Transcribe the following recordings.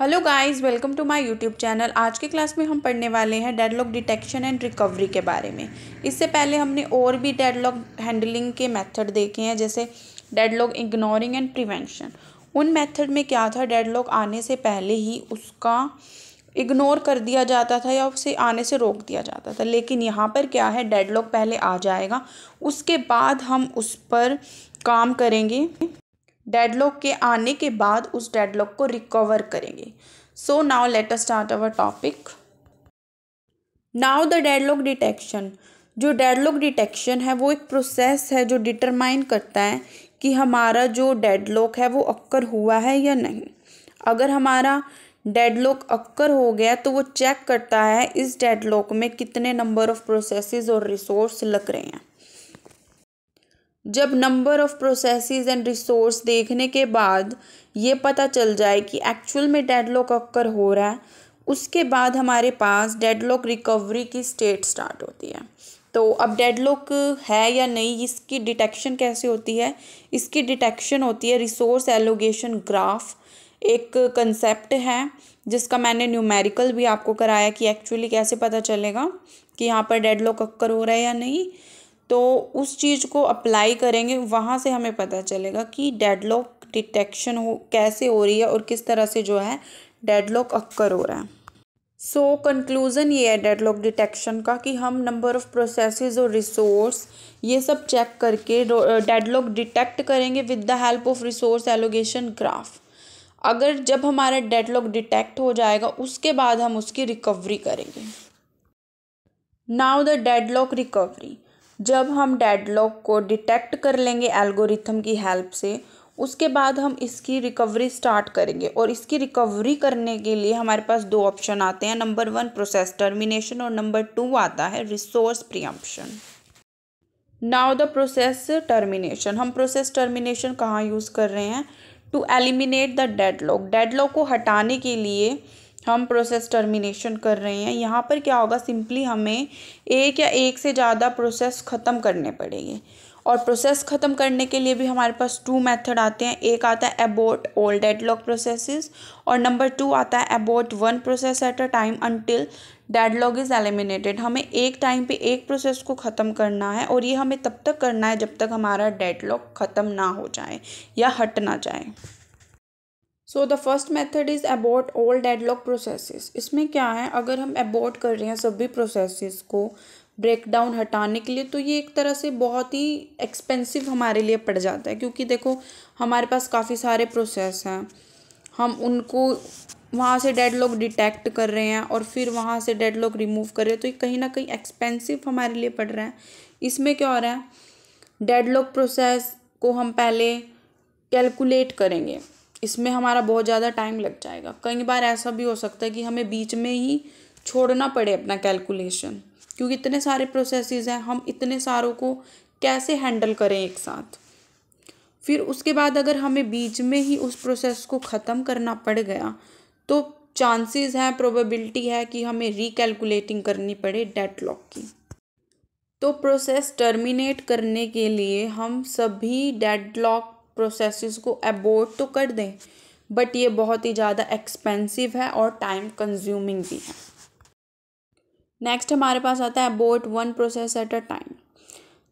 hello guys welcome to my YouTube channel आज के class में हम पढ़ने वाले हैं डेडलॉक डिटेक्शन एंड रिकवरी के बारे में इससे पहले हमने और भी डेडलॉक हैंडलिंग के मेथड देखे हैं जैसे डेडलॉक इग्नोरिंग एंड प्रिवेंशन उन मेथड में क्या था डेडलॉक आने से पहले ही उसका इग्नोर कर दिया जाता था या उसे आने से रोक दिया जाता था लेकिन यहाँ पर क्या है डेडलॉक पहले आ जाएगा उसके बाद हम उस पर काम करेंगे डेडलॉक के आने के बाद उस डेडलॉक को रिकवर करेंगे so now let us start our topic now the deadlock detection जो डेडलॉक डिटेक्शन है वो एक प्रोसेस है जो डिटरमाइन करता है कि हमारा जो डेडलॉक है वो अक्कर हुआ है या नहीं अगर हमारा डेडलॉक अक्कर हो गया तो वो चेक करता है इस डेडलॉक में कितने नंबर ऑफ़ प्रोसेसेस और रिसोर्स लग रहे हैं जब number of process and resource देखने के बाद ये पता चल जाए कि एक्चुअल में डेडलॉक अक्कर हो रहा है उसके बाद हमारे पास डेडलॉक रिकवरी की स्टेट स्टार्ट होती है तो अब डेडलॉक है या नहीं इसकी डिटेक्शन कैसे होती है इसकी डिटेक्शन होती है रिसोर्स एलोगेशन ग्राफ एक कंसेप्ट है जिसका मैंने न्यूमेरिकल भी आपको कराया कि एक्चुअली कैसे पता चलेगा कि यहाँ पर डेडलॉक अक्कर हो रहा है या नहीं तो उस चीज़ को अप्लाई करेंगे वहाँ से हमें पता चलेगा कि डेडलॉक डिटेक्शन हो कैसे हो रही है और किस तरह से जो है डेडलॉक अक्कर हो रहा है सो so, कंक्लूज़न ये है डेडलॉक डिटेक्शन का कि हम नंबर ऑफ़ प्रोसेसेस और रिसोर्स ये सब चेक करके डेडलॉक डिटेक्ट करेंगे with the help of resource allocation graph अगर जब हमारा डेडलॉक डिटेक्ट हो जाएगा उसके बाद हम उसकी रिकवरी करेंगे नाउ द डेडलॉक रिकवरी जब हम डेडलॉक को डिटेक्ट कर लेंगे एल्गोरिथम की हेल्प से उसके बाद हम इसकी रिकवरी स्टार्ट करेंगे और इसकी रिकवरी करने के लिए हमारे पास दो ऑप्शन आते हैं नंबर वन प्रोसेस टर्मिनेशन और नंबर टू आता है resource preemption now the process termination हम प्रोसेस टर्मिनेशन कहाँ यूज़ कर रहे हैं to eliminate the deadlock deadlock को हटाने के लिए हम प्रोसेस टर्मिनेशन कर रहे हैं यहाँ पर क्या होगा सिंपली हमें एक या एक से ज़्यादा प्रोसेस ख़त्म करने पड़ेंगे और प्रोसेस ख़त्म करने के लिए भी हमारे पास टू मेथड आते हैं एक आता है अबोट ओल्ड डेडलॉक प्रोसेसेस और नंबर टू आता है abort one process at a time until deadlock is eliminated हमें एक टाइम पे एक प्रोसेस को ख़त्म करना है और ये हमें तब तक करना है जब तक हमारा डेडलॉक ख़त्म ना हो जाए या हट ना जाए so the first method is abort all deadlock processes इसमें क्या है अगर हम अबॉट कर रहे हैं सभी प्रोसेसेस को ब्रेकडाउन हटाने के लिए तो ये एक तरह से बहुत ही एक्सपेंसिव हमारे लिए पड़ जाता है क्योंकि देखो हमारे पास काफ़ी सारे प्रोसेस हैं हम उनको वहाँ से डेड लॉक डिटेक्ट कर रहे हैं और फिर वहाँ से डेड लॉक रिमूव कर रहे हैं तो ये कहीं ना कहीं एक्सपेंसिव हमारे लिए पड़ रहा है इसमें क्या हो रहा है डेड लॉक प्रोसेस को हम पहले कैलकुलेट करेंगे इसमें हमारा बहुत ज़्यादा टाइम लग जाएगा कई बार ऐसा भी हो सकता है कि हमें बीच में ही छोड़ना पड़े अपना कैलकुलेशन क्योंकि इतने सारे प्रोसेसेस हैं हम इतने सारों को कैसे हैंडल करें एक साथ फिर उसके बाद अगर हमें बीच में ही उस प्रोसेस को ख़त्म करना पड़ गया तो चांसेस हैं प्रोबेबिलिटी है कि हमें रिकैलकुलेटिंग करनी पड़े डेट लॉक की तो प्रोसेस टर्मिनेट करने के लिए हम सभी डेड लॉक प्रोसेस को एबोर्ड तो कर दें बट ये बहुत ही ज़्यादा एक्सपेंसिव है और टाइम कंज्यूमिंग भी है नेक्स्ट हमारे पास आता है abort one process at a time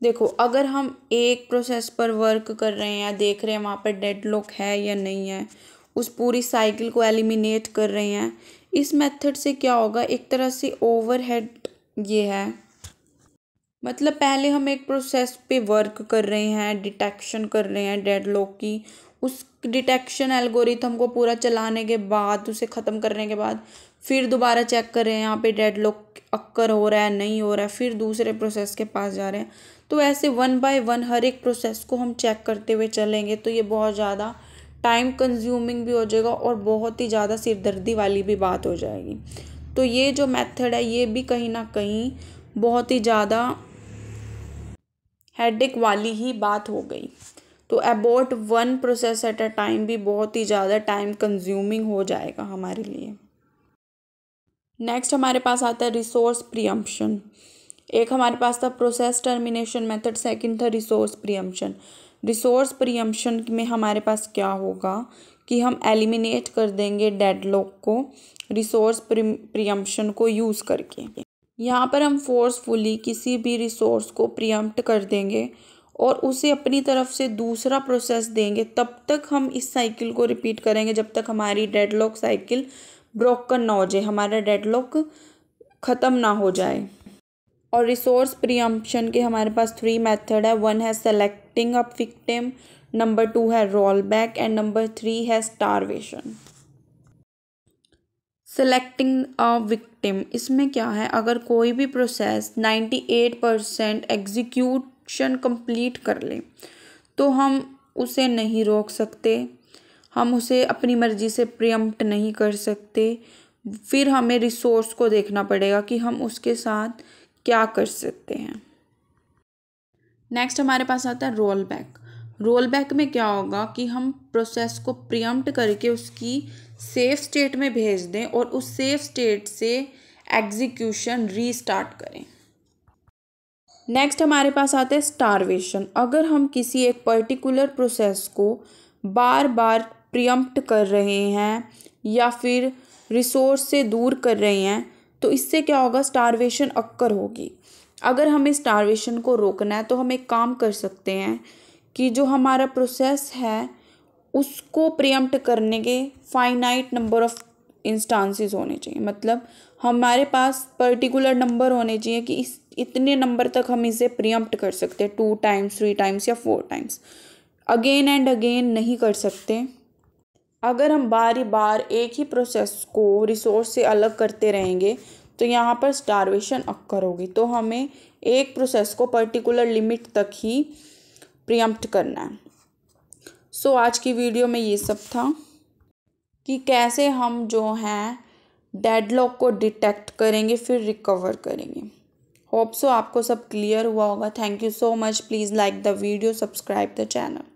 देखो अगर हम एक प्रोसेस पर वर्क कर रहे हैं या देख रहे हैं वहाँ पर डेड लॉक है या नहीं है उस पूरी साइकिल को एलिमिनेट कर रहे हैं इस मेथड से क्या होगा एक तरह से ओवरहेड ये है मतलब पहले हम एक प्रोसेस पे वर्क कर रहे हैं डिटेक्शन कर रहे हैं डेड लॉक की उस डिटेक्शन एल्गोरिथम को पूरा चलाने के बाद उसे ख़त्म करने के बाद फिर दोबारा चेक कर रहे हैं यहाँ पे लॉक अक्कर हो रहा है नहीं हो रहा है फिर दूसरे प्रोसेस के पास जा रहे हैं तो ऐसे वन बाय वन हर एक प्रोसेस को हम चेक करते हुए चलेंगे तो ये बहुत ज़्यादा टाइम कंज्यूमिंग भी हो जाएगा और बहुत ही ज़्यादा सिरदर्दी वाली भी बात हो जाएगी तो ये जो मेथड है ये भी कहीं ना कहीं बहुत ही ज़्यादा हेडेक वाली ही बात हो गई तो abort one process at a time भी बहुत ही ज़्यादा टाइम कंज्यूमिंग हो जाएगा हमारे लिए नेक्स्ट हमारे पास आता है रिसोर्स प्रियम्पशन एक हमारे पास था प्रोसेस टर्मिनेशन मेथड सेकंड था रिसोर्स प्रियम्पशन रिसोर्स प्रियम्पशन में हमारे पास क्या होगा कि हम एलिमिनेट कर देंगे डेडलॉक को रिसोर्स प्रियम्पशन को यूज़ करके यहाँ पर हम फोर्सफुली किसी भी रिसोर्स को प्रियम्प्ट कर देंगे और उसे अपनी तरफ से दूसरा प्रोसेस देंगे तब तक हम इस साइकिल को रिपीट करेंगे जब तक हमारी डेडलॉक साइकिल ब्रोकन ना हो जाए हमारा डेडलॉक ख़त्म ना हो जाए और रिसोर्स प्रियम्पशन के हमारे पास थ्री मेथड है वन है selecting a victim number two है roll back and number three है स्टारवेशन सेलेक्टिंग अ विक्टिम इसमें क्या है अगर कोई भी process ninety eight percent execution complete कर ले तो हम उसे नहीं रोक सकते हम उसे अपनी मर्ज़ी से प्रियम्प्ट नहीं कर सकते फिर हमें रिसोर्स को देखना पड़ेगा कि हम उसके साथ क्या कर सकते हैं नेक्स्ट हमारे पास आता है रोल बैक रोल बैक में क्या होगा कि हम प्रोसेस को प्रियम्प्ट करके उसकी सेफ स्टेट में भेज दें और उस सेफ स्टेट से एग्जीक्यूशन रीस्टार्ट करें नेक्स्ट हमारे पास आता है स्टारवेशन अगर हम किसी एक पर्टिकुलर प्रोसेस को बार बार प्रियम्प्ट कर रहे हैं या फिर रिसोर्स से दूर कर रहे हैं तो इससे क्या होगा स्टारवेशन अक्कर होगी अगर हमें स्टारवेशन को रोकना है तो हम एक काम कर सकते हैं कि जो हमारा प्रोसेस है उसको प्रियम्प्ट करने के फाइनाइट नंबर ऑफ इंस्टांसिस होने चाहिए मतलब हमारे पास पर्टिकुलर नंबर होने चाहिए कि इस इतने नंबर तक हम इसे प्रियम्प्ट कर सकते हैं टू टाइम्स थ्री टाइम्स या four times again and again नहीं कर सकते अगर हम बारी बार एक ही प्रोसेस को रिसोर्स से अलग करते रहेंगे तो यहाँ पर स्टारवेशन अक्कर होगी तो हमें एक प्रोसेस को पर्टिकुलर लिमिट तक ही प्रियम्प्ट करना है सो so, आज की वीडियो में ये सब था कि कैसे हम जो हैं डेडलॉक को डिटेक्ट करेंगे फिर रिकवर करेंगे होप सो आपको सब क्लियर हुआ होगा thank you so much please like the video subscribe the channel